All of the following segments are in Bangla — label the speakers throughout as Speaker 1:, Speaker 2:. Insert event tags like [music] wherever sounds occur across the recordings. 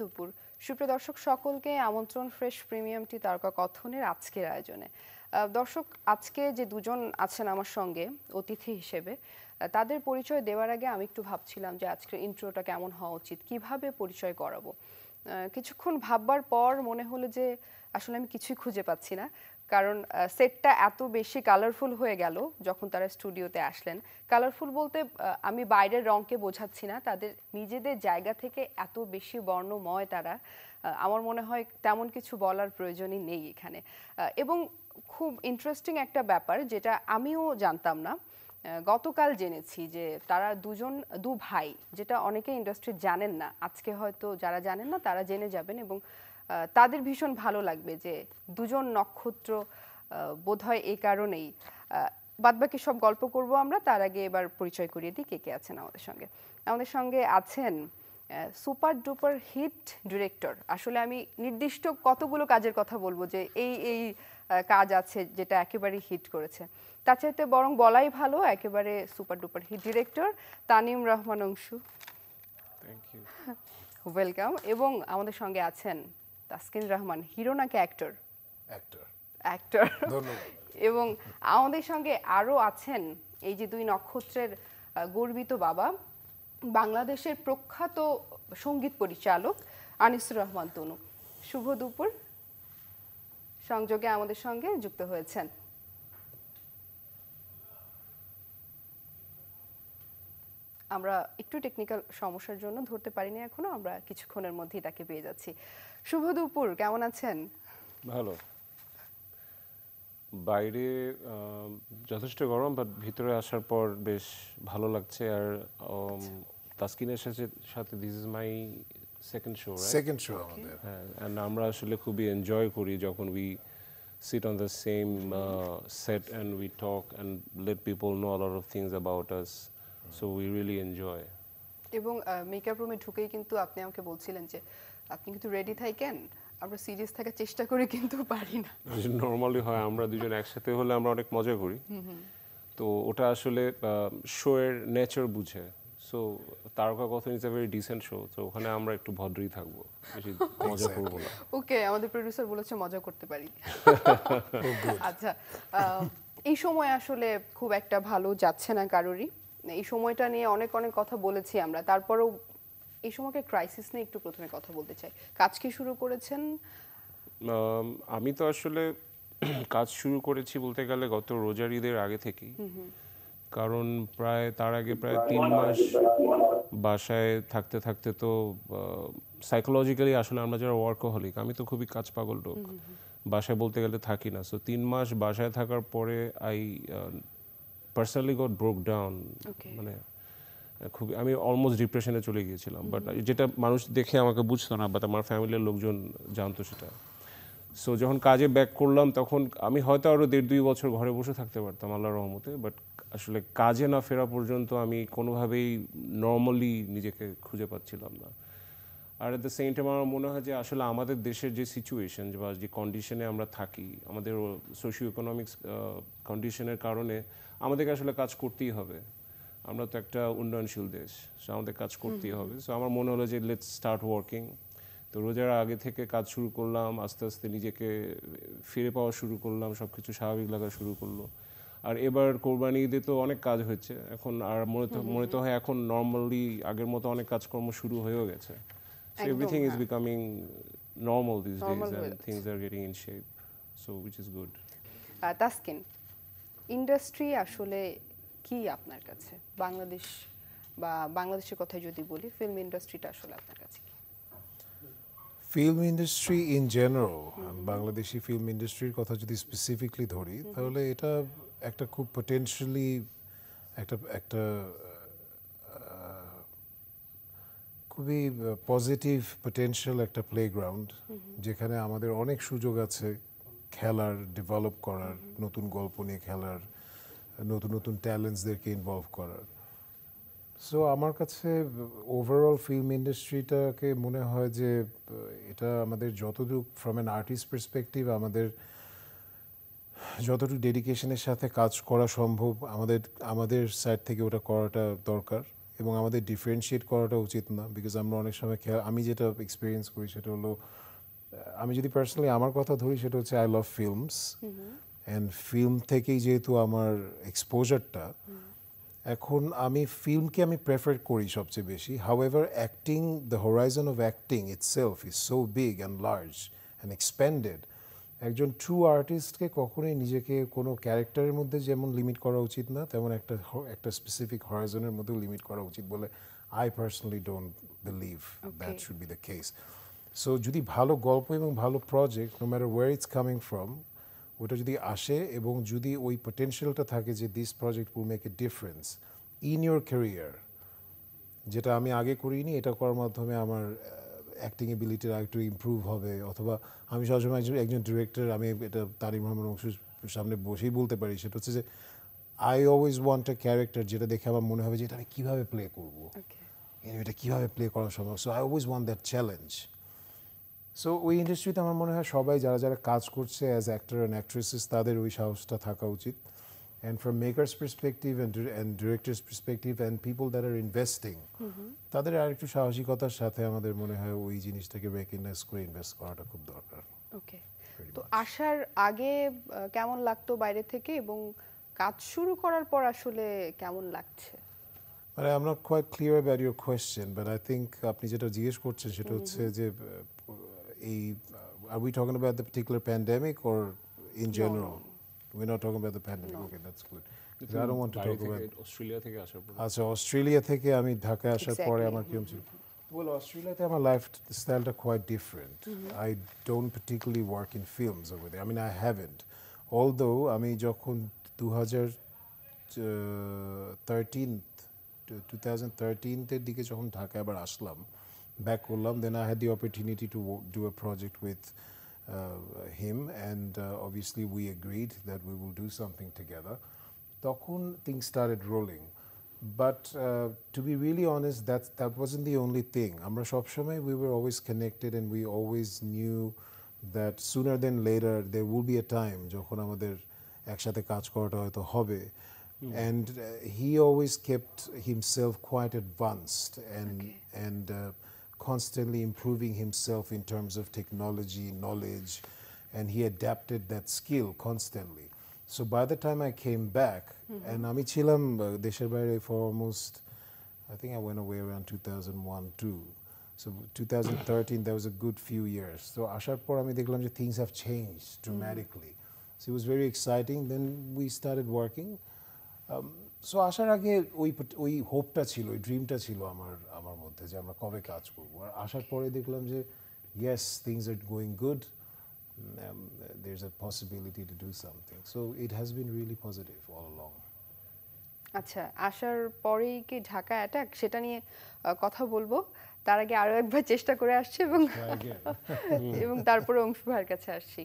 Speaker 1: দুপুর সুপ্রিয় দর্শক সকলকে আমন্ত্রণ ফ্রেশ প্রিমিয়ামটি তারকা কথনের আজকের আয়োজনে দর্শক আজকে যে দুজন আছেন আমার সঙ্গে অতিথি হিসেবে তাদের পরিচয় দেওয়ার আগে আমি একটু ভাবছিলাম যে আজকের ইন্ট্রোটা কেমন হওয়া উচিত কিভাবে পরিচয় করাবো কিছুক্ষণ ভাববার পর মনে হলো যে আসলে আমি কিছুই খুঁজে পাচ্ছি না কারণ সেটটা এত বেশি কালারফুল হয়ে গেল যখন তারা স্টুডিওতে আসলেন কালারফুল বলতে আমি বাইরের রঙকে বোঝাচ্ছি না তাদের নিজেদের জায়গা থেকে এত বেশি বর্ণময় তারা আমার মনে হয় তেমন কিছু বলার প্রয়োজনই নেই এখানে এবং খুব ইন্টারেস্টিং একটা ব্যাপার যেটা আমিও জানতাম না গতকাল জেনেছি যে তারা দুজন দু ভাই যেটা অনেকে ইন্ডাস্ট্রি জানেন না আজকে হয়তো যারা জানেন না তারা জেনে যাবেন এবং তাদের ভীষণ ভালো লাগবে যে দুজন নক্ষত্র বোধ হয় এই কারণেই বাদবাকি সব গল্প করব আমরা তার আগে এবার পরিচয় করিয়ে দিই কে কে আছেন আমাদের সঙ্গে আমাদের সঙ্গে আছেন সুপার ডুপার হিট ডিরেক্টর আসলে আমি নির্দিষ্ট কতগুলো কাজের কথা বলবো যে এই এই কাজ আছে যেটা একেবারেই হিট করেছে তা চাইতে বরং বলাই ভালো একেবারে super duper hit director Tanim Rahman অংশু ওয়েলকাম [laughs] এবং আমাদের সঙ্গে আছেন তাসকিন রহমান হিরো নাকি অ্যাক্টর অ্যাক্টর অ্যাক্টর এবং আমাদের সঙ্গে আরও আছেন এই যে দুই নক্ষত্রের গর্বিত বাবা বাংলাদেশের প্রখ্যাত সঙ্গীত পরিচালক আনিসুর রহমান তনু শুভ দুপুর সংযোগে আমাদের সঙ্গে যুক্ত হয়েছেন আমরা একটু টেকনিক্যাল সমস্যার জন্য ধরতে পারিনি এখনো আমরা কিছুক্ষণের মধ্যেই তাকে পেয়ে যাচ্ছি শুভ দুপুর কেমন আছেন
Speaker 2: ভালো
Speaker 3: বাইরে যথেষ্ট গরম বাট ভিতরে আসার পর বেশ ভালো লাগছে আর তাসকিনের সাথে সাথে this is my second show second show আমাদের হ্যাঁ আমরা আসলে খুবই এনজয় করি যখন we sit on the same uh, set and we talk and let people know a lot of things about us so we really enjoy
Speaker 1: এবং মেকআপ রুমে ঢুকেই কিন্তু আপনি আমাকে বলছিলেন যে আপনি কিন্তু রেডি থাকেন আমরা সিরিয়াস থাকার চেষ্টা করি কিন্তু পারি না
Speaker 3: নরমালি হয় আমরা দুজন একসাথে হলে আমরা অনেক মজা করি তো ওটা আসলে শো এর নেচার বুঝে so Taroka Kathon is a very decent show তো ওখানে আমরা একটু ভদ্রই থাকবো বেশি
Speaker 1: মজা করব না ওকে আমাদের প্রোডিউসার বলেছে মজা করতে পারি [laughs] আচ্ছা এই সময় আসলে খুব একটা ভালো যাচ্ছে না কারোরই এই সময়টা নিয়ে অনেক অনেক কথা বলেছি আমরা তারপরেও এই সময়কে ক্রাইসিস নিয়ে একটু প্রথমে কথা বলতে চাই কাজ কি শুরু করেছেন
Speaker 3: আমি তো আসলে কাজ শুরু করেছি বলতে গেলে গত রোজার ঈদের আগে থেকে কারণ প্রায় তার আগে প্রায় তিন মাস বাসায় থাকতে থাকতে তো সাইকোলজিক্যালি আসলে আমরা যারা ওয়ার্কহলিক আমি তো খুবই কাজ পাগল লোক বাসায় বলতে গেলে থাকি না সো তিন মাস বাসায় থাকার পরে I personally got broke down মানে খুবই আমি অলমোস্ট ডিপ্রেশনে চলে গিয়েছিলাম বাট যেটা মানুষ দেখে আমাকে বুঝতো না বাট আমার ফ্যামিলির লোকজন জানতো সেটা সো যখন কাজে ব্যাক করলাম তখন আমি হয়তো আরও দেড় দুই বছর ঘরে বসে থাকতে পারতাম আল্লাহ রহমতে বাট আসলে কাজে না ফেরা পর্যন্ত আমি কোনোভাবেই নর্মালি নিজেকে খুঁজে পাচ্ছিলাম না আর অ্যাট দ্য সেম টাইম আমার মনে হয় যে আসলে আমাদের দেশের যে সিচুয়েশন বা যে কন্ডিশনে আমরা থাকি আমাদের সোশিও ইকোনমিক্স কন্ডিশনের কারণে আমাদেরকে আসলে কাজ করতেই হবে আমরা তো একটা উন্নয়নশীল দেশ সো আমাদের কাজ করতেই হবে সো আমার মনে হলো যে লেট স্টার্ট ওয়ার্কিং তো রোজার আগে থেকে কাজ শুরু করলাম আস্তে আস্তে নিজেকে ফিরে পাওয়া শুরু করলাম সব কিছু স্বাভাবিক লাগা শুরু করলো আর এবার কোরবানি ঈদে তো অনেক কাজ হয়েছে এখন আর মনে তো মনে তো হয় এখন নর্মালি আগের মতো অনেক কাজকর্ম শুরু হয়েও গেছে So everything is becoming normal these normal days and things are getting in shape. So which is good.
Speaker 1: Taskin uh, industry আসলে কি আপনার কাছে বাংলাদেশ বা বাংলাদেশের কথা যদি বলি ফিল্ম ইন্ডাস্ট্রিটা আসলে আপনার কাছে কি
Speaker 4: film industry in general Bangladeshi film ইন্ডাস্ট্রির কথা যদি স্পেসিফিকলি ধরি তাহলে এটা একটা খুব পটেনশিয়ালি একটা একটা খুবই পজিটিভ পোটেনশিয়াল একটা প্লেগ্রাউন্ড যেখানে আমাদের অনেক সুযোগ আছে খেলার ডেভেলপ করার নতুন গল্প নিয়ে খেলার নতুন নতুন ট্যালেন্টসদেরকে ইনভলভ করার সো আমার কাছে ওভারঅল ফিল্ম ইন্ডাস্ট্রিটাকে মনে হয় যে এটা আমাদের যতটুকু ফ্রম অ্যান আর্টিস্ট পার্সপেক্টিভ আমাদের যতটুকু ডেডিকেশনের সাথে কাজ করা সম্ভব আমাদের আমাদের সাইড থেকে ওটা করাটা দরকার এবং আমাদের ডিফারেন্সিয়েট করাটা উচিত না বিকজ আমরা অনেক সময় খেয়াল আমি যেটা এক্সপিরিয়েন্স করি সেটা হলো আমি যদি পার্সোনালি আমার কথা ধরি সেটা হচ্ছে I love films and film থেকেই যেহেতু আমার এক্সপোজারটা এখন আমি ফিল্মকে আমি প্রেফার করি সবচেয়ে বেশি however acting the horizon of acting self is so big and large and expanded একজন ট্রু আর্টিস্টকে কখনোই নিজেকে কোনো ক্যারেক্টারের মধ্যে যেমন লিমিট করা উচিত না তেমন একটা একটা স্পেসিফিক হরাইজনের মধ্যেও লিমিট করা উচিত বলে I personally don't believe that should be the case so যদি ভালো গল্প এবং ভালো project no matter where it's coming from ওটা যদি আসে এবং যদি ওই পটেনশিয়ালটা থাকে যে this project will make a difference in your career যেটা আমি আগে করিনি এটা করার মাধ্যমে আমার অ্যাক্টিং এবিলিটির আরেকটু ইম্প্রুভ হবে অথবা আমি সবসময় একজন একজন ডিরেক্টর আমি এটা তারিম রহমান অংশ সামনে বসেই বলতে পারি সেটা হচ্ছে যে I always want a character যেটা দেখে আমার মনে হবে যে এটা আমি কীভাবে প্লে করবো এটা কীভাবে প্লে করা সম্ভব so I always want that challenge so ওই ইন্ডাস্ট্রিতে আমার মনে হয় সবাই যারা যারা কাজ করছে অ্যাজ অ্যাক্টর অ্যান্ড অ্যাক্ট্রেসেস তাদের ওই সাহসটা থাকা উচিত and from maker's perspective and, and director's perspective and people that are investing mm-hmm. তাদের আরেকটু সাহসিকতার সাথে আমাদের মনে হয় ওই জিনিসটাকে রেকগনাইজ করে ইনভেস্ট করাটা খুব দরকার
Speaker 1: ওকে তো আসার আগে কেমন লাগতো বাইরে থেকে এবং কাজ শুরু করার পর আসলে কেমন লাগছে
Speaker 4: মানে I am not quite clear about your question but I think আপনি যেটা জিজ্ঞেস করছেন সেটা mm-hmm. হচ্ছে যে এই আর we talking about the particular pandemic or in general We're not talking about the pandemic. No. Okay, that's good. I don't want to talk about Australia. থেকে আসার পর আচ্ছা অস্ট্রেলিয়া থেকে আমি ঢাকায় আসার পরে আমার কি ছিল Well, Australia, the my lifestyle is quite different. Mm -hmm. I don't particularly work in films over there. I mean, I haven't. Although, I mean, যখন 2013 2013 এর dike যখন dhaka আবার আসলাম ব্যাক করলাম then I had the opportunity to do a project with Uh, him, and uh, obviously we agreed that we will do something together. তখন things started rolling. But uh, to be really honest, that that wasn't the only thing. Amra Shopshame, we were always connected and we always knew that sooner than later there will be a time যখন আমাদের একসাথে কাজ করাটা হয়তো হবে and uh, he always kept himself quite advanced and okay. and uh, constantly improving himself in terms of technology, knowledge, and he adapted that skill constantly. So by the time I came back, mm -hmm. and Amit Chilam, দেশের বাইরে for almost, I think I went away around 2001 too. So 2013, that was a good few years. So আসার পর আমি things have changed mm-hmm. dramatically. Mm -hmm. So it was very exciting. Then we started working. Um, so আসার আগে ওই ওই হোপটা ছিল ওই ড্রিমটা ছিল আমার আমার মধ্যে যে আমরা কবে কাজ করব আর আসার পরে দেখলাম যে yes things are going good there is a possibility to do something so it has been really positive all along
Speaker 1: আচ্ছা আসার পরেই কি ঢাকা অ্যাটাক সেটা নিয়ে কথা বলবো তার আগে আরও একবার চেষ্টা করে আসছি এবং [laughs] এবং তারপরে অংশু ভাইয়ের কাছে আসছি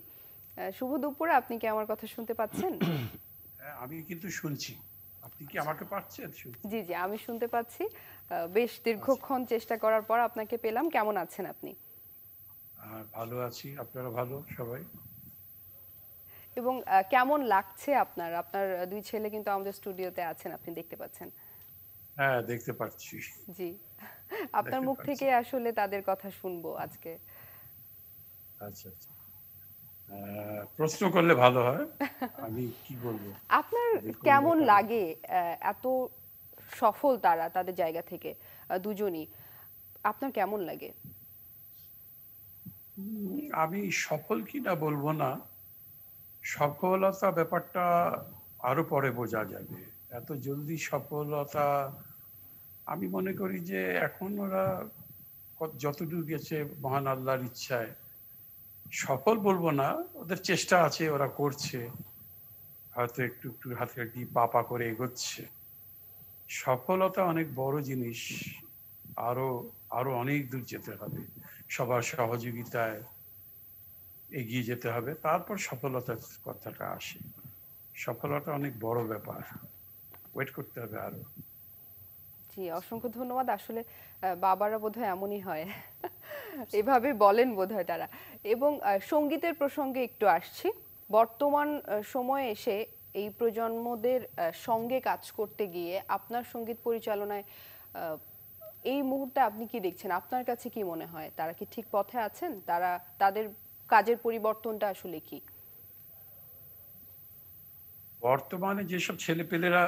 Speaker 1: শুভ দুপুরে আপনি কি আমার কথা শুনতে পাচ্ছেন
Speaker 2: [coughs] আমি কিন্তু শুনছি আপনি কি আমাকে পাচ্ছেন
Speaker 1: জি জি আমি শুনতে পাচ্ছি বেশ আচ্ছা। দীর্ঘক্ষণ চেষ্টা করার পর আপনাকে পেলাম কেমন আছেন আপনি
Speaker 2: ভালো আছি আপনারা ভালো সবাই
Speaker 1: এবং কেমন লাগছে আপনার আপনার দুই ছেলে কিন্তু আমাদের স্টুডিওতে আছেন আপনি দেখতে পাচ্ছেন
Speaker 2: হ্যাঁ দেখতে পাচ্ছি
Speaker 1: জি আপনার মুখ থেকে আসলে তাদের কথা শুনবো আজকে
Speaker 2: আচ্ছা আচ্ছা প্রশ্ন করলে ভালো হয় আমি
Speaker 1: কি বলবো আপনার কেমন লাগে এত সফল তারা তাদের জায়গা থেকে দুজনই আপনার কেমন লাগে
Speaker 2: আমি সফল কি না বলবো না সফলতা ব্যাপারটা আরো পরে বোঝা যাবে এত জলদি সফলতা আমি মনে করি যে এখন ওরা যতটুকু গেছে মহান আল্লাহর ইচ্ছায় সফল বলবো না ওদের চেষ্টা আছে ওরা করছে হয়তো একটু একটু হাতে একটি পাপা করে এগোচ্ছে সফলতা অনেক বড় জিনিস আরো আরো অনেক দূর যেতে হবে সবার সহযোগিতায় এগিয়ে যেতে হবে তারপর সফলতার কথাটা আসে সফলতা অনেক বড় ব্যাপার ওয়েট করতে হবে আরো
Speaker 1: জি অসংখ্য ধন্যবাদ আসলে বাবারা বোধহয় এমনই হয় এভাবে বলেন বোধহয় তারা এবং সঙ্গীতের প্রসঙ্গে একটু আসছি বর্তমান সময়ে এসে এই প্রজন্মদের সঙ্গে কাজ করতে গিয়ে আপনার সঙ্গীত পরিচালনায় এই মুহূর্তে আপনি কি দেখছেন আপনার কাছে কি মনে হয় তারা কি ঠিক পথে আছেন তারা তাদের কাজের পরিবর্তনটা আসলে কি
Speaker 2: বর্তমানে যেসব ছেলেপেলেরা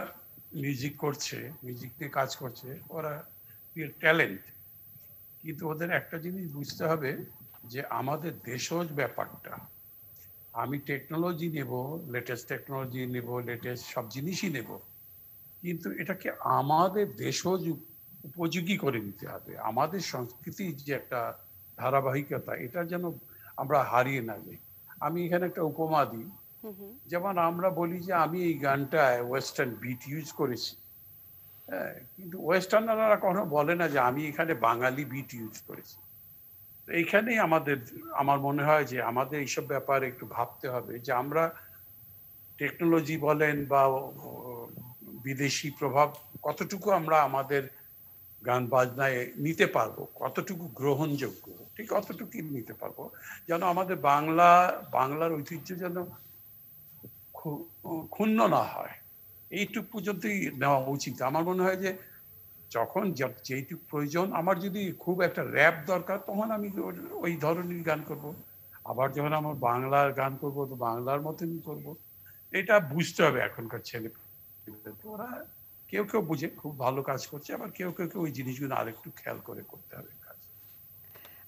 Speaker 2: মিউজিক করছে মিউজিক নিয়ে কাজ করছে ওরা ট্যালেন্ট কিন্তু ওদের একটা জিনিস বুঝতে হবে যে আমাদের দেশজ ব্যাপারটা আমি টেকনোলজি নেব লেটেস্ট টেকনোলজি নেব লেটেস্ট সব জিনিসই নেব কিন্তু এটাকে আমাদের দেশজ উপযোগী করে নিতে হবে আমাদের সংস্কৃতির যে একটা ধারাবাহিকতা এটা যেন আমরা হারিয়ে না যাই আমি এখানে একটা উপমা দিই যেমন আমরা বলি যে আমি এই গানটায় ওয়েস্টার্ন বিট ইউজ করেছি হ্যাঁ, কিন্তু ওয়েস্টার্নারা কখনো বলে না যে আমি এখানে বাঙালি বিট ইউজ করেছি এইখানেই আমাদের আমার মনে হয় যে আমাদের এইসব ব্যাপারে একটু ভাবতে হবে যে আমরা টেকনোলজি বলেন বা বিদেশি প্রভাব কতটুকু আমরা আমাদের গান বাজনায় নিতে পারবো কতটুকু গ্রহণযোগ্য ঠিক অতটুকুই নিতে পারবো যেন আমাদের বাংলা বাংলার ঐতিহ্য যেন ক্ষুণ্ণ না হয় এইটুক পর্যন্তই নেওয়া উচিত আমার মনে হয় যে যখন যেইটুক প্রয়োজন আমার যদি খুব একটা র্যাপ দরকার তখন আমি ওই ধরনের গান করব আবার যখন আমার বাংলার গান করব তো বাংলার মতন করব এটা বুঝতে হবে এখনকার ছেলে ওরা কেউ কেউ বুঝে খুব ভালো কাজ করছে আবার কেউ কেউ কেউ ওই জিনিসগুলো আরেকটু খেয়াল করে করতে হবে কাজ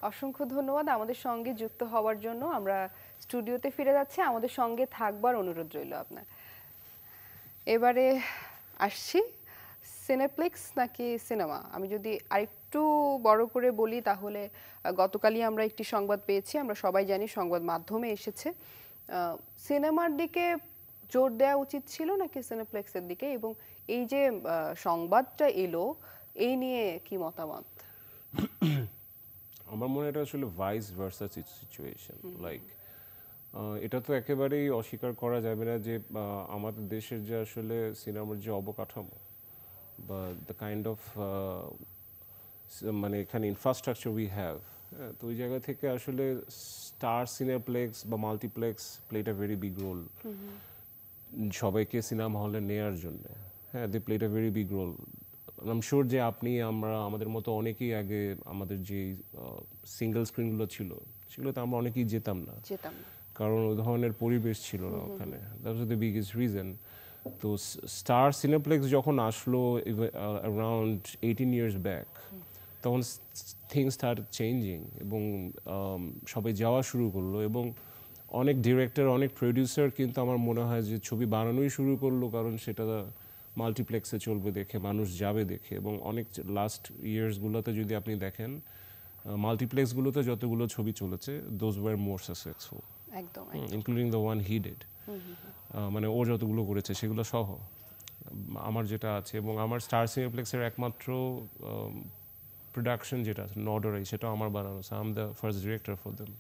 Speaker 1: অসংখ্য ধন্যবাদ আমাদের সঙ্গে যুক্ত হওয়ার জন্য আমরা স্টুডিওতে ফিরে যাচ্ছি আমাদের সঙ্গে থাকবার অনুরোধ রইল আপনার এবারে আসছি সিনেপ্লেক্স নাকি সিনেমা আমি যদি আরেকটু বড় করে বলি তাহলে গতকালই আমরা একটি সংবাদ পেয়েছি আমরা সবাই জানি সংবাদ মাধ্যমে এসেছে সিনেমার দিকে জোর দেওয়া উচিত ছিল নাকি সিনেপ্লেক্সের দিকে এবং এই যে সংবাদটা এলো এই নিয়ে কি মতামত
Speaker 3: আমার মনে এটা আসলে ভাইস ভার্সাস সিচুয়েশন লাইক এটা তো একেবারেই অস্বীকার করা যাবে না যে আমাদের দেশের যে আসলে সিনেমার যে অবকাঠামো বা দ্য কাইন্ড অফ মানে এখানে ইনফ্রাস্ট্রাকচার উই হ্যাভ তো ওই জায়গা থেকে আসলে স্টার সিনেপ্লেক্স বা multiplex played a very big role সবাইকে সিনেমা হলে নেয়ার জন্য হ্যাঁ they played a very big role I'm sure যে আপনি আমরা আমাদের মতো অনেকেই আগে আমাদের যে সিঙ্গেল স্ক্রিনগুলো ছিল সেগুলোতে আমরা অনেকেই যেতাম না যেতাম না কারণ ওই ধরনের পরিবেশ ছিল না ওখানে that was the biggest reason তো স্টার সিনেপ্লেক্স যখন আসলো অ্যারাউন্ড এইটিন ইয়ার্স ব্যাক তখন থিংস স্টার চেঞ্জিং এবং um, সবাই যাওয়া শুরু করলো এবং অনেক ডিরেক্টর অনেক প্রডিউসার কিন্তু আমার মনে হয় যে ছবি বানানোই শুরু করলো কারণ সেটা মাল্টিপ্লেক্সে চলবে দেখে মানুষ যাবে দেখে এবং অনেক লাস্ট ইয়ার্সগুলোতে যদি আপনি দেখেন মাল্টিপ্লেক্সগুলোতে যতগুলো ছবি চলেছে those were more successful including the one he মানে ও যতগুলো করেছে সেগুলো সহ আমার যেটা আছে এবং আমার স্টার সিনেপ্লেক্সের একমাত্র প্রোডাকশন যেটা আছে নডরাই সেটাও আমার বানানো আছে I'm the first director for them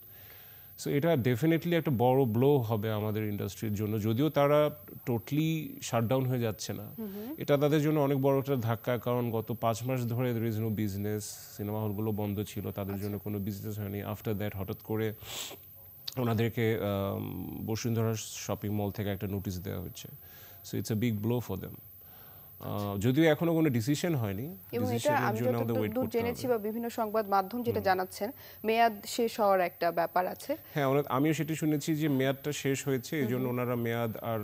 Speaker 3: so এটা ডেফিনেটলি একটা বড় ব্লো হবে আমাদের ইন্ডাস্ট্রির জন্য যদিও তারা টোটালি শাটডাউন হয়ে যাচ্ছে না এটা তাদের জন্য অনেক বড় একটা ধাক্কা কারণ গত পাঁচ মাস ধরে there is no business cinema হলগুলো বন্ধ ছিল তাদের আচ্ছা। জন্য কোনো বিজনেস হয়নি আফটার দ্যাট হঠাৎ করে ওনাদেরকে বসুন্ধরা শপিং মল থেকে একটা নোটিশ দেওয়া হচ্ছে so it's a big blow for them যদিও এখনো কোনো ডিসিশন হয়নি জেনেছি
Speaker 1: বা বিভিন্ন সংবাদ মাধ্যম যেটা জানাচ্ছেন মেয়াদ শেষ হওয়ার একটা ব্যাপার আছে
Speaker 3: হ্যাঁ আমিও সেটি শুনেছি যে মেয়াদটা শেষ হয়েছে এই জন্য ওনারা মেয়াদ আর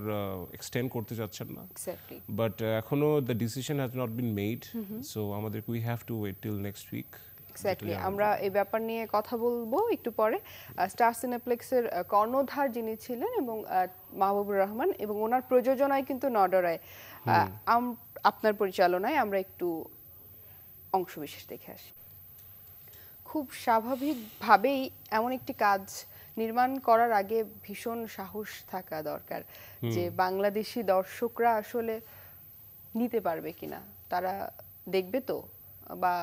Speaker 3: এক্সটেন্ড করতে চাচ্ছেন না বাট এখনো the decision has not been made so আমাদের we have to wait till next week
Speaker 1: exactly আমরা এই ব্যাপার নিয়ে কথা বলবো একটু পরে স্টার সিনেপ্লেক্সের কর্ণধার যিনি ছিলেন এবং মাহবুবুর রহমান এবং ওনার প্রযোজনায় কিন্তু নডরায় আপনার পরিচালনায় আমরা একটু অংশবিশেষ দেখে আসি খুব স্বাভাবিকভাবেই এমন একটি কাজ নির্মাণ করার আগে ভীষণ সাহস থাকা দরকার যে বাংলাদেশি দর্শকরা আসলে নিতে পারবে কিনা তারা দেখবে তো বা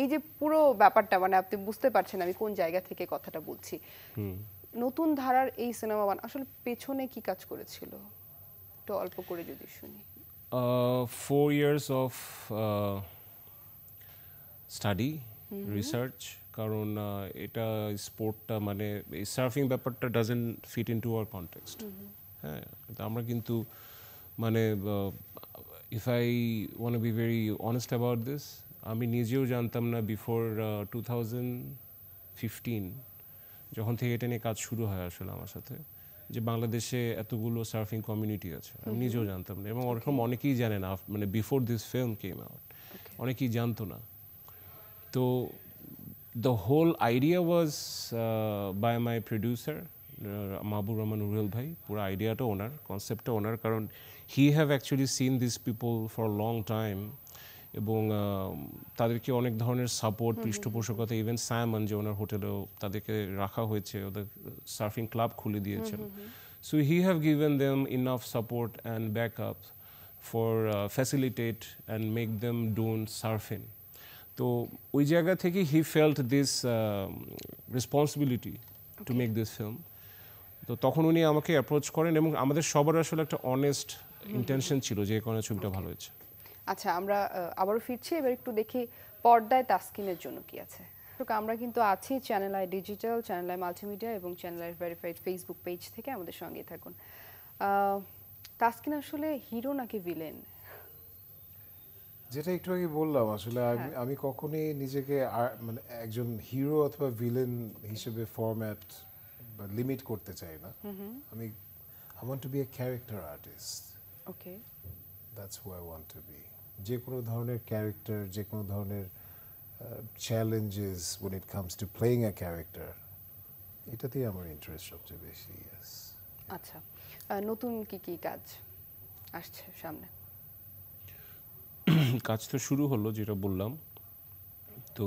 Speaker 1: এই যে পুরো ব্যাপারটা মানে আপনি বুঝতে পারছেন আমি কোন জায়গা থেকে কথাটা বলছি নতুন ধারার এই সিনেমা বান আসলে পেছনে কি কাজ করেছিল একটু অল্প করে যদি শুনি
Speaker 3: four years of study research কারণ এটা স্পোর্টটা মানে এই সার্ফিং ব্যাপারটা doesn't fit in to our context হ্যাঁ আমরা কিন্তু মানে if I want be very honest about this আমি নিজেও জানতাম না বিফোর টু থাউজেন্ড ফিফটিন যখন থেকে এটা নিয়ে কাজ শুরু হয় আসলে আমার সাথে যে বাংলাদেশে এতগুলো সার্ফিং কমিউনিটি আছে আমি নিজেও জানতাম না এবং ওরকম অনেকেই জানে না মানে before this film came out অনেকেই জানতো না তো the whole idea was by my producer Mahbur Rahman Ruhel ভাই পুরো আইডিয়াটা ওনার কনসেপ্টটা ওনার কারণ he have actually seen this people for long time এবং তাদেরকে অনেক ধরনের সাপোর্ট পৃষ্ঠপোষকতা ইভেন স্যামন যে ওনার হোটেলেও তাদেরকে রাখা হয়েছে ওদের সার্ফিং ক্লাব খুলে দিয়েছেন so he have given them enough support and back up for facilitate and make them done surfing তো ওই জায়গা থেকে he felt this responsibility to make this film তো তখন উনি আমাকে অ্যাপ্রোচ করেন এবং আমাদের সবার আসলে একটা অনেস্ট ইন্টেনশন ছিল যে কারণে ছবিটা ভালো হয়েছে
Speaker 1: আচ্ছা আমরা আবারও ফিরছি এবার একটু দেখি পর্দায় তাস্কিনের জন্য কি আছে আমরা কিন্তু আছি Channel i digital Channel i multimedia এবং Channel i verified Facebook page থেকে আমাদের সঙ্গেই থাকুন তাস্কিন আসলে হিরো নাকি ভিলেন
Speaker 4: যেটা একটু আগে বললাম আসলে আমি হ্যাঁ। কখনোই নিজেকে মানে একজন হিরো অথবা ভিলেন হিসেবে ফরম্যাট বা লিমিট করতে চাই না আমি I want to be a character artist okay that's who I want to be যে কোনো ধরনের ক্যারেক্টার যে কোনো ধরনের challenges when it comes to playing a character এটাতেই আমার ইন্টারেস্ট সবচেয়ে বেশি
Speaker 1: আচ্ছা নতুন কি কি কাজ আসছে সামনে
Speaker 3: [clears throat] কাজ তো শুরু হলো যেটা বললাম তো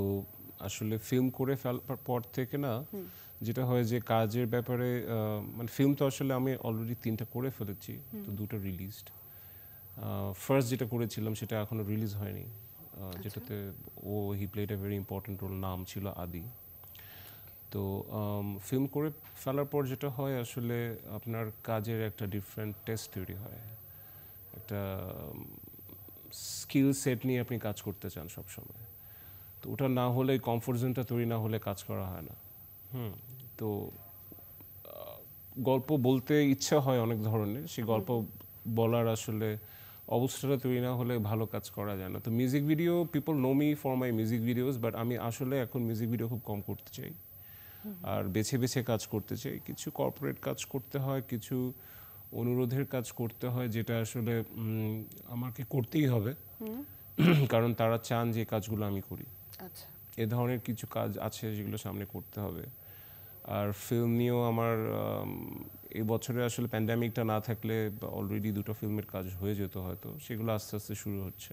Speaker 3: আসলে ফিল্ম করে ফেলার পর থেকে না যেটা হয় যে কাজের ব্যাপারে মানে ফিল্ম তো আসলে আমি অলরেডি তিনটা করে ফেলেছি তো দুটো রিলিজড ফার্স্ট যেটা করেছিলাম সেটা এখনো রিলিজ হয়নি আচ্ছা। যেটাতে ও he played a very important role নাম ছিল আদি তো ফিল্ম করে ফেলার পর যেটা হয় আসলে আপনার কাজের একটা ডিফারেন্ট টেস্ট তৈরি হয় একটা স্কিল সেট নিয়ে আপনি কাজ করতে চান সবসময় তো ওটা না হলে কমফোর্ট জোনটা তৈরি না হলে কাজ করা হয় না হুম তো গল্প বলতে ইচ্ছা হয় অনেক ধরনের সেই গল্প বলার আসলে অবস্থাটা তৈরি না হলে ভালো কাজ করা যায় না তো music video people know me for my music videos but আমি আসলে এখন মিউজিক ভিডিও খুব কম করতে চাই আর বেছে বেছে কাজ করতে চাই কিছু কর্পোরেট কাজ করতে হয় কিছু অনুরোধের কাজ করতে হয় যেটা আসলে আমাকে করতেই হবে [clears throat] কারণ তারা চান যে কাজগুলো আমি করি আচ্ছা এ ধরনের কিছু কাজ আছে যেগুলো সামনে করতে হবে আর ফিল্ম নিয়েও আমার এই বছরে আসলে প্যান্ডামিকটা না থাকলে অলরেডি দুটো ফিল্মের কাজ হয়ে যেত হয়তো সেগুলো আস্তে আস্তে শুরু হচ্ছে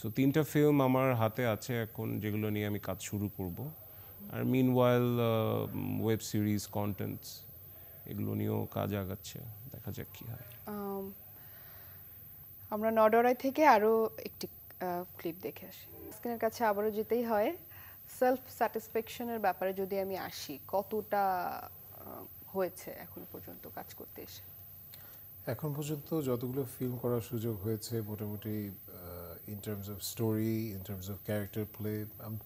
Speaker 3: সো তিনটা ফিল্ম আমার হাতে আছে এখন যেগুলো নিয়ে আমি কাজ শুরু করব আর meanwhile web series contents এগুলো নিয়েও কাজ আগাচ্ছে দেখা যাক কী হয়
Speaker 1: আমরা নডরাই থেকে আরও একটি ক্লিপ দেখে আসি স্ক্রিনের কাছে আবারও যেতেই হয় সেলফ স্যাটিসফ্যাকশনের ব্যাপারে যদি আমি আসি কতটা হয়েছে এখন পর্যন্ত কাজ করতে এসে
Speaker 4: এখন পর্যন্ত যতগুলো ফিল্ম করার সুযোগ হয়েছে মোটামুটি in terms of story in terms of character play I am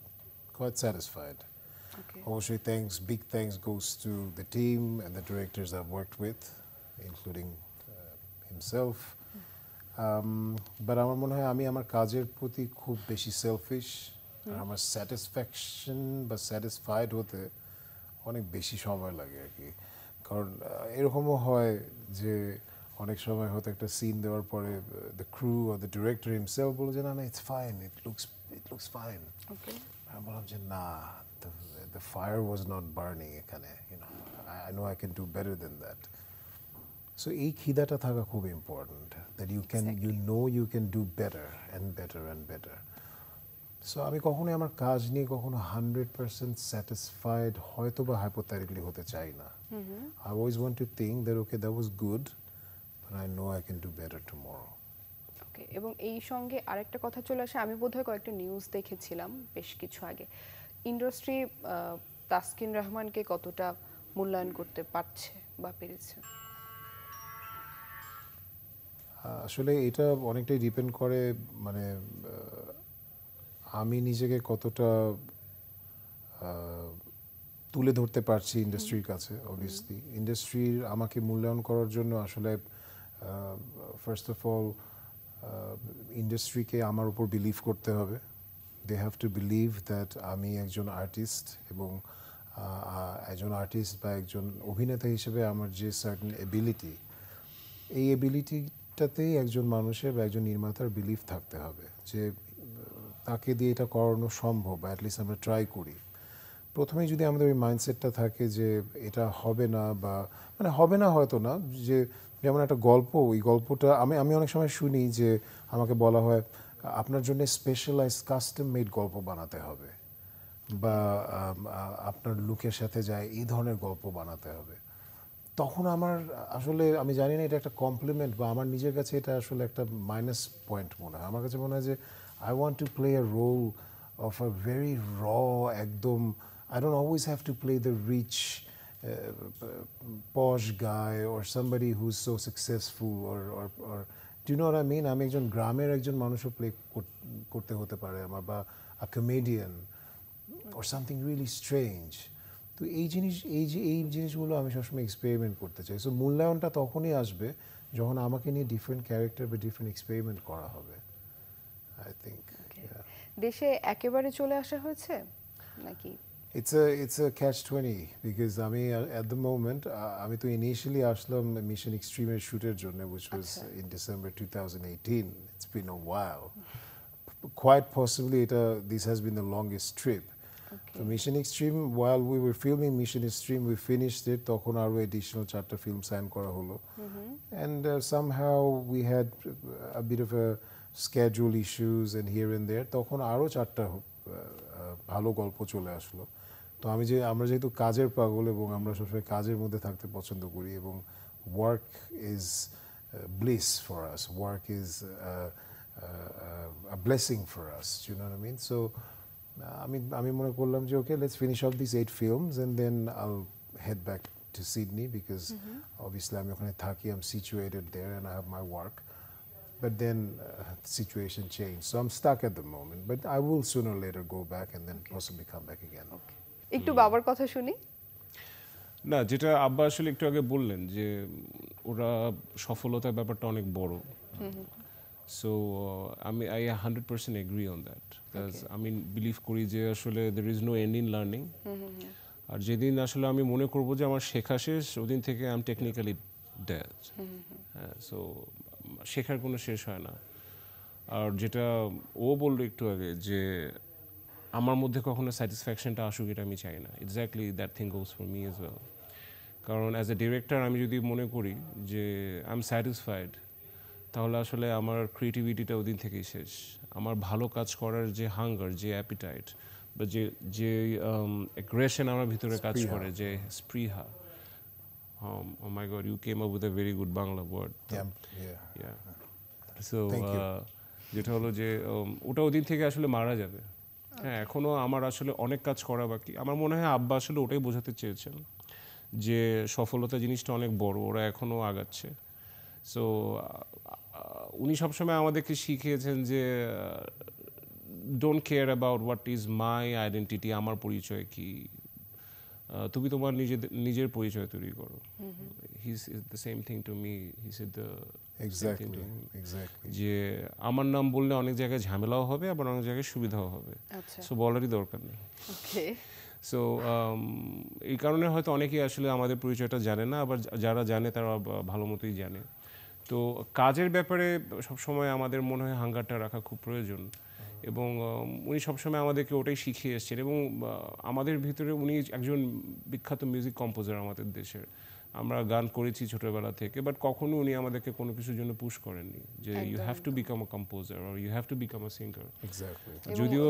Speaker 4: quite satisfied অবশ্যই thanks big thanks goes to the team and the directors I work with including himself but আমার মনে হয় আমি আমার কাজের প্রতি খুব বেশি সেলফিশ আর আমার স্যাটিসফ্যাকশন বা স্যাটিসফাইড হতে অনেক বেশি সময় লাগে আর কি কারণ এরকমও হয় যে অনেক সময় হয়তো একটা সিন দেওয়ার পরে দ্য ক্রু আর দ্য ডিরেক্টর হিমসেলফ বলে যে না না it's fine it looks it looks fine আমি বললাম যে না the fire was not burning এখানে you know I know I can do better than that so এই খিদাটা থাকা খুব important that you can you know you can do better and better and better so আমি কখনোই আমার কাজ নিয়ে কখনো হান্ড্রেড পার্সেন্ট স্যাটিসফাইড হয়তো বা হাইপোথেটিকলি হতে চাই না Mm -hmm. I always want to think that okay, that was good, but I know I can do better tomorrow.
Speaker 1: ওকে এবং এই সঙ্গে আরেকটা কথা চলে আসে আমি বোধহয় কয়েকটা নিউজ দেখেছিলাম বেশ কিছু আগে ইন্ডাস্ট্রি তাসকিন রহমানকে কতটা মূল্যায়ন করতে পারছে বা পেরেছে
Speaker 4: আসলে এটা অনেকটাই ডিপেন্ড করে মানে আমি নিজেকে কতটা তুলে ধরতে পারছি ইন্ডাস্ট্রির কাছে অবভিয়াসলি ইন্ডাস্ট্রির আমাকে মূল্যায়ন করার জন্য আসলে ফার্স্ট অফ অল ইন্ডাস্ট্রিকে আমার উপর বিলিভ করতে হবে they have to believe that আমি একজন আর্টিস্ট এবং একজন আর্টিস্ট বা একজন অভিনেতা হিসেবে আমার যে সার্টেন এবিলিটি এই এবিলিটিটাতেই একজন মানুষের বা একজন নির্মাতার বিলিভ থাকতে হবে যে তাকে দিয়ে এটা করানো সম্ভব অ্যাটলিস্ট আমরা ট্রাই করি প্রথমে যদি আমাদের ওই মাইন্ডসেটটা থাকে যে এটা হবে না বা মানে হবে না হয়তো না যে যেমন একটা গল্প ওই গল্পটা আমি আমি অনেক সময় শুনি যে আমাকে বলা হয় আপনার জন্য স্পেশালাইজ কাস্টম মেড গল্প বানাতে হবে বা আপনার লুকের সাথে যায় এই ধরনের গল্প বানাতে হবে তখন আমার আসলে আমি জানি না এটা একটা কমপ্লিমেন্ট বা আমার নিজের কাছে এটা আসলে একটা মাইনাস পয়েন্ট মনে হয় আমার কাছে মনে হয় যে I want to play a role of a very raw একদম I don't always have to play the rich, uh, posh guy or somebody who's so successful or, or, or do know আর মিন আমি একজন গ্রামের একজন মানুষও প্লে করতে হতে পারে আমার বা a comedian or something really strange তো এই জিনিস এই যে এই জিনিসগুলো আমি সবসময় এক্সপেরিমেন্ট করতে চাই সো মূল্যায়নটা তখনই আসবে যখন আমাকে নিয়ে ডিফারেন্ট ক্যারেক্টার বা ডিফারেন্ট এক্সপেরিমেন্ট করা হবে আই থিঙ্ক
Speaker 1: দেশে একেবারে চলে আসা হয়েছে নাকি
Speaker 4: its a it's a catch twenty because আমি অ্যাট দ্য মোমেন্ট আমি তো ইনিশিয়ালি আসলাম মিশন এক্সট্রিমের শ্যুটের জন্য which was in December two thousand eighteen its been a while quite possibly it, uh, this has been the longest trip. Okay. So Mission Extreme, while we were filming Mission Extreme, we finished it. তখন আরো additional চারটা film sign করা হলো. And uh, somehow we had a bit of a schedule issues and here and there. তখন আরো চারটা ভালো গল্প চলে আসলো. তো আমি যে আমরা যেহেতু কাজের পাগল এবং আমরা সবসময় কাজের মধ্যে থাকতে পছন্দ করি এবং work is bliss for us work is blessing for us you know I mean so আমি আমি মনে করলাম যে okay let's finish off this eight films and then I'll head back to Sydney because obviously আমি ওখানে থাকি I'm situated there and I have my work but then uh, the situation changed. So I'm stuck at the moment, but I will sooner or later go back and then okay. possibly come back again. Okay.
Speaker 1: একটু বাবার কথা শুনি
Speaker 3: না যেটা আব্বা আসলে একটু আগে বললেন যে ওরা সফলতার ব্যাপারটা অনেক বড় সো আমি I hundred percent agree on that আমি বিলিভ করি যে আসলে there is no end in learning আর যেদিন আসলে আমি মনে করব যে আমার শেখা শেষ ওদিন থেকে আমি টেকনিক্যালি ড্যাজ হ্যাঁ সো শেখার কোনো শেষ হয় না আর যেটা ও বললো একটু আগে যে আমার মধ্যে কখনো স্যাটিসফ্যাকশনটা আসুক এটা আমি চাই না exactly that thing goes for me as well কারণ অ্যাজ এ ডিরেক্টর আমি যদি মনে করি যে আই এম স্যাটিসফাইড তাহলে আসলে আমার ক্রিয়েটিভিটিটা ওদিন থেকেই শেষ আমার ভালো কাজ করার যে হাঙ্গার যে অ্যাপিটাইট বা যে যে অ্যাগ্রেশন um, আমার ভিতরে কাজ করে যে Spriha my god you came up came up with a very good uh, যেটা হলো যে um, ওটা ওদিন থেকে আসলে মারা যাবে হ্যাঁ এখনও আমার আসলে অনেক কাজ করা বাকি আমার মনে হয় আব্বা আসলে ওটাই বোঝাতে চেয়েছেন যে সফলতা জিনিসটা অনেক বড় ওরা এখনও আগাচ্ছে সো উনি সবসময় আমাদেরকে শিখিয়েছেন যে don't care about what is my identity আমার পরিচয় কি তুমি তোমার নিজের নিজের পরিচয় তৈরি করো he the same thing to me he said the exactly exactly যে আমার নাম বললে অনেক জায়গায় ঝামেলাও হবে আবার অনেক জায়গায় সুবিধাও হবে সো আচ্ছা। বলারই দরকার নেই ওকে সো um, এই কারণে হয়তো অনেকেই আসলে আমাদের পরিচয়টা জানে না আবার যারা জানে তারা ভালো মতোই জানে তো কাজের ব্যাপারে সবসময় আমাদের মনে হয় হাঙ্গারটা রাখা খুব প্রয়োজন এবং উনি সবসময় আমাদেরকে ওটাই শিখিয়ে এসছেন এবং আমাদের ভিতরে উনি একজন বিখ্যাত মিউজিক কম্পোজার আমাদের দেশের আমরা গান করেছি ছোটবেলা থেকে বাট কখনো উনি আমাদেরকে কোনো কিছুর জন্য পুশ করেননি যে you have to become a composer or you have to become a singer যদিও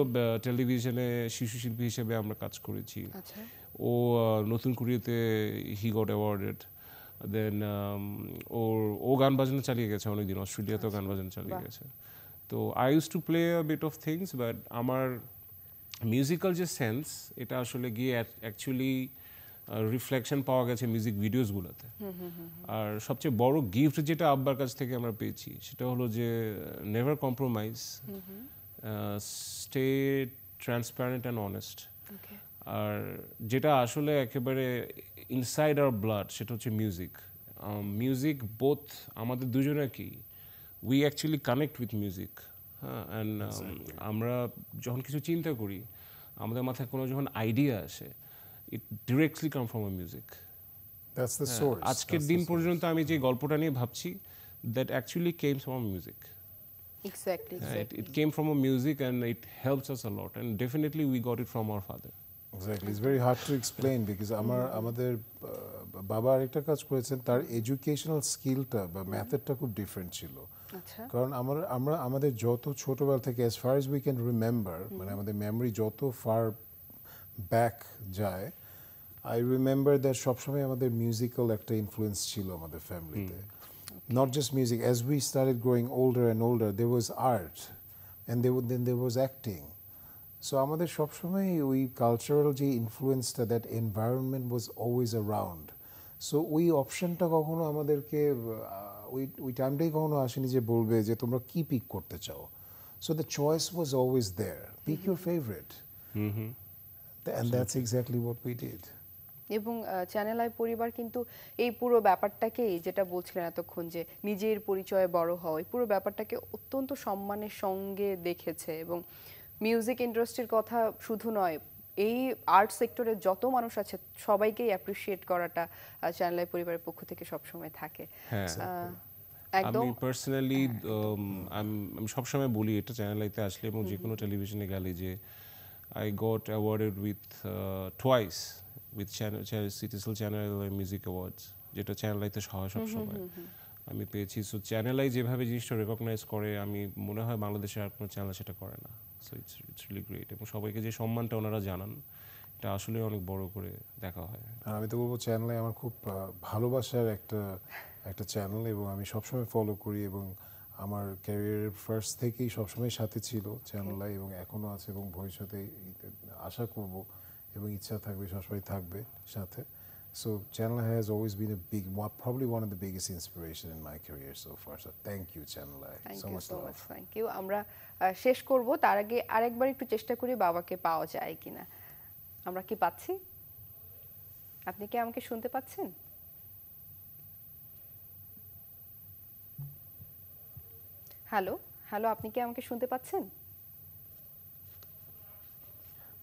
Speaker 3: টেলিভিশনে শিশু শিল্পী হিসেবে আমরা কাজ করেছি আচ্ছা। ও নতুন কুড়িয়েতে হি গট অ্যাওয়ার্ডেড দেন ওর ও গান বাজনা চালিয়ে গেছে অনেকদিন অস্ট্রেলিয়াতেও আচ্ছা। গান বাজনা চালিয়ে গেছে তো I use to play a bit of things but আমার মিউজিক্যাল যে সেন্স এটা আসলে গিয়ে অ্যাকচুয়ালি রিফ্লেকশন পাওয়া গেছে মিউজিক ভিডিওসগুলোতে আর সবচেয়ে বড় গিফট যেটা আব্বার কাছ থেকে আমরা পেয়েছি সেটা হলো যে never compromise stay transparent and honest আর যেটা আসলে একেবারে ইনসাইড আর ব্লাড সেটা হচ্ছে মিউজিক মিউজিক বোথ আমাদের দুজনে কি we actually connect with music হ্যাঁ আমরা যখন কিছু চিন্তা করি আমাদের মাথায় কোনো যখন আইডিয়া আসে it directly come from a music আজকের দিন পর্যন্ত আমি যে গল্পটা নিয়ে ভাবছি that actually came from music
Speaker 1: Exactly. exactly.
Speaker 3: It, it came from a music and it helps us a lot. And definitely we got it from our father.
Speaker 4: Exactly it's very hard to explain because আমার আমাদের বাবা আরেকটা কাজ করেছেন তার এডুকেশনাল স্কিলটা বা ম্যাথডটা খুব ডিফারেন্ট ছিল আচ্ছা। কারণ আমার আমরা আমাদের যত ছোটবেলা থেকে as far as we can remember মানে আমাদের মেমরি যত ফার ব্যাক যায় আই রিমেম্বার দ্যাট সবসময় আমাদের মিউজিক্যাল একটা ইনফ্লুয়েন্স ছিল আমাদের ফ্যামিলিতে not just music As we started growing older and older there was art, and there, then there was acting, so আমাদের সবসময় ওই কালচারাল যে ইনফ্লুয়েন্সটা that environment was always around so ওই অপশানটা কখনো আমাদেরকে ওই ওই টাইমটাই কখনো আসেনি যে বলবে যে তোমরা কি পিক করতে চাও so the choice was always there pick your favourite and that's exactly what we did
Speaker 1: এবং চ্যানেল আই পরিবার কিন্তু এই পুরো ব্যাপারটাকেই যেটা বলছিলেন এতক্ষণ যে নিজের পরিচয়ে বড় হওয়া এই পুরো ব্যাপারটাকে অত্যন্ত সম্মানের সঙ্গে দেখেছে এবং মিউজিক ইন্ডাস্ট্রির কথা শুধু নয় এই আর্ট সেক্টরে যত মানুষ আছে সবাইকেই অ্যাপ্রিশিয়েট করাটা চ্যানেলের পরিবারের পক্ষ থেকে সবসময় থাকে হ্যাঁ। আমি
Speaker 3: পার্সোনালি হ্যাঁ। আমি সবসময় বলি এটা চ্যানেল আইতে আসলে এবং যে কোনো টেলিভিশনে গেলে যে I got awarded with uh, with channel channel, channel music awards যেটা চ্যানেল আইতে সহ সবসময় আমি পেয়েছি সো চ্যানেলাই যেভাবে জিনিসটা রেকগনাইজ করে আমি মনে হয় বাংলাদেশে আর কোনো চ্যানেল সেটা করে না so it's it's really great এবং সবাইকে যে সম্মানটা ওনারা জানান এটা আসলে অনেক বড় করে দেখা হয়
Speaker 4: আর আমি তো বলবো চ্যানেলে আমার খুব ভালোবাসার একটা একটা চ্যানেল এবং আমি সবসময় ফলো করি এবং আমার ক্যারিয়ারের ফার্স্ট থেকেই সবসময় সাথে ছিল চ্যানেলাই এবং এখনও আছে এবং ভবিষ্যতে আশা করব এবং ইচ্ছা থাকবে সবসময় থাকবে সাথে So Channel has always been a big, probably one of the biggest inspiration in my career so far. So thank you, Channel Thank so you much so love. much.
Speaker 1: Thank you. আমরা শেষ করব তার আগে আরেকবার একটু চেষ্টা করি বাবাকে পাওয়া যায় কিনা আমরা কি পাচ্ছি আপনি কি আমাকে শুনতে পাচ্ছেন হ্যালো হ্যালো আপনি কি আমাকে শুনতে পাচ্ছেন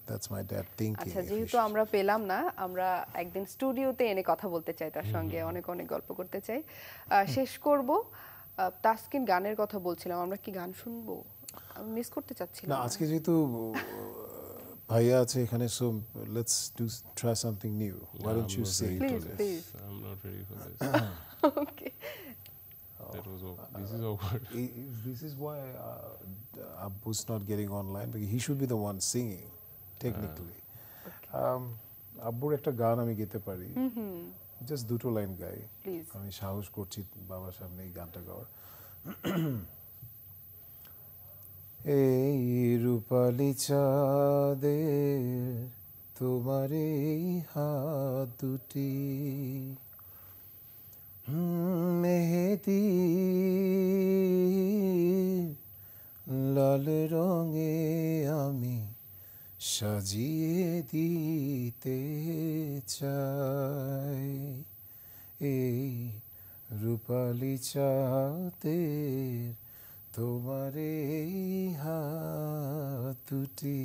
Speaker 4: দ্যাটস মাই ড্যাড থিংকিং আচ্ছা
Speaker 1: যেহেতু আমরা পেলাম না আমরা একদিন স্টুডিওতে এনে কথা বলতে চাই তার সঙ্গে অনেক অনেক গল্প করতে চাই শেষ করব তাসকিন গানের কথা বলছিলাম আমরা কি গান শুনবো মিস করতে চাচ্ছি না আজকে
Speaker 4: যেহেতু ভাইয়া আছে এখানে so let's do try something new why don't you say please please I
Speaker 3: am not ready for this okay That was oh, awkward. this
Speaker 4: uh, is awkward. This is why uh, Abu's not getting online because he should be the one singing. Technically ah. um, আব্বুর একটা গান আমি গেতে পারি জাস্ট দুটো লাইন গাই আমি সাহস করছি বাবার সামনে এই গানটা গাওয়ার এই রূপালি চাঁদের তোমার এই হাত দুটি মেহেদি লাল রঙে আমি সাজিয়ে দিতে চাই এই রূপালি চাতে তোমার এই হাত দুটি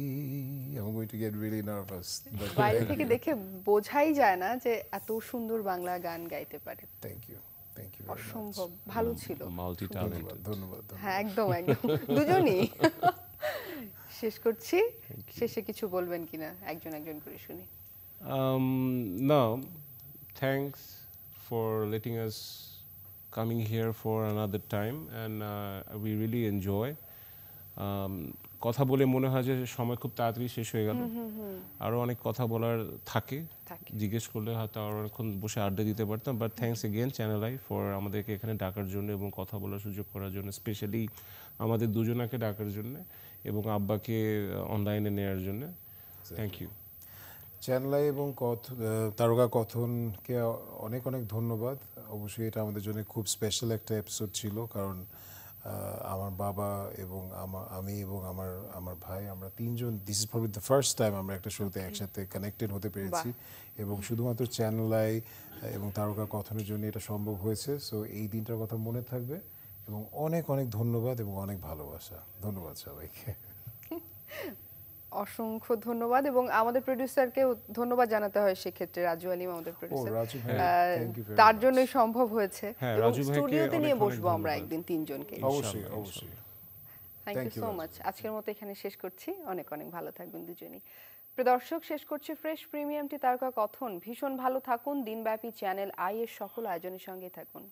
Speaker 4: I'm going to get [laughs] বাইরে থেকে
Speaker 1: দেখে বোঝাই যায় না যে এত সুন্দর বাংলা গান গাইতে পারে থ্যাংক ইউ থ্যাংক ইউ অসম্ভব ভালো ছিল মাল্টি ধন্যবাদ ধন্যবাদ হ্যাঁ একদম একদম দুজনই [laughs] শেষ করছি শেষে কিছু বলবেন কিনা একজন একজন করে শুনি
Speaker 3: না thanks for letting us coming here for another time and we really enjoy কথা বলে মনে হয় যে সময় খুব তাড়াতাড়ি শেষ হয়ে গেল আরও অনেক কথা বলার থাকে জিজ্ঞেস করলে হয়তো আরও অনেকক্ষণ বসে আড্ডা দিতে পারতাম but thanks again Channel i for আমাদেরকে এখানে ডাকার জন্য এবং কথা বলার সুযোগ করার জন্য স্পেশালি আমাদের দুজনাকে ডাকার জন্য এবং আব্বাকে অনলাইনে নেওয়ার জন্য
Speaker 4: থ্যাংক ইউ চ্যানলাই এবং কথ তারকা কথনকে অনেক অনেক ধন্যবাদ অবশ্যই এটা আমাদের জন্য খুব স্পেশাল একটা এপিসোড ছিল কারণ আমার বাবা এবং আমার আমি এবং আমার আমার ভাই আমরা তিনজন this is for the first time আমরা একটা শোতে একসাথে কানেক্টেড হতে পেরেছি এবং শুধুমাত্র চ্যানলাই এবং তারকা কথনের জন্য এটা সম্ভব হয়েছে সো এই দিনটার কথা মনে থাকবে এবং অনেক অনেক ধন্যবাদ এবং অনেক ভালোবাসা ধন্যবাদ সবাইকে
Speaker 1: অসংখ্য ধন্যবাদ এবং আমাদের প্রডিউসারকে ধন্যবাদ জানাতে হয় সেক্ষেত্রে রাজু আলী আমাদের প্রডিউসার তার জন্যই সম্ভব হয়েছে হ্যাঁ, এবং স্টুডিওতে নিয়ে বসবো আমরা একদিন তিনজনকে অবশ্যই অবশ্যই থ্যাংক ইউ সো মাচ আজকের মতো এখানে শেষ করছি অনেক অনেক ভালো থাকবেন দুজনেই প্রদর্শক শেষ করছি ফ্রেশ প্রিমিয়ামটি তারকা কথন ভীষণ ভালো থাকুন দিনব্যাপী চ্যানেল আই এর সকল আয়োজনের সঙ্গে থাকুন